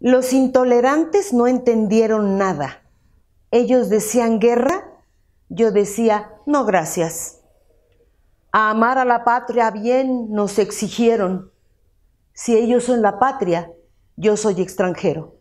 Los intolerantes no entendieron nada. Ellos decían guerra, yo decía no gracias. A amar a la patria bien nos exigieron. Si ellos son la patria, yo soy extranjero.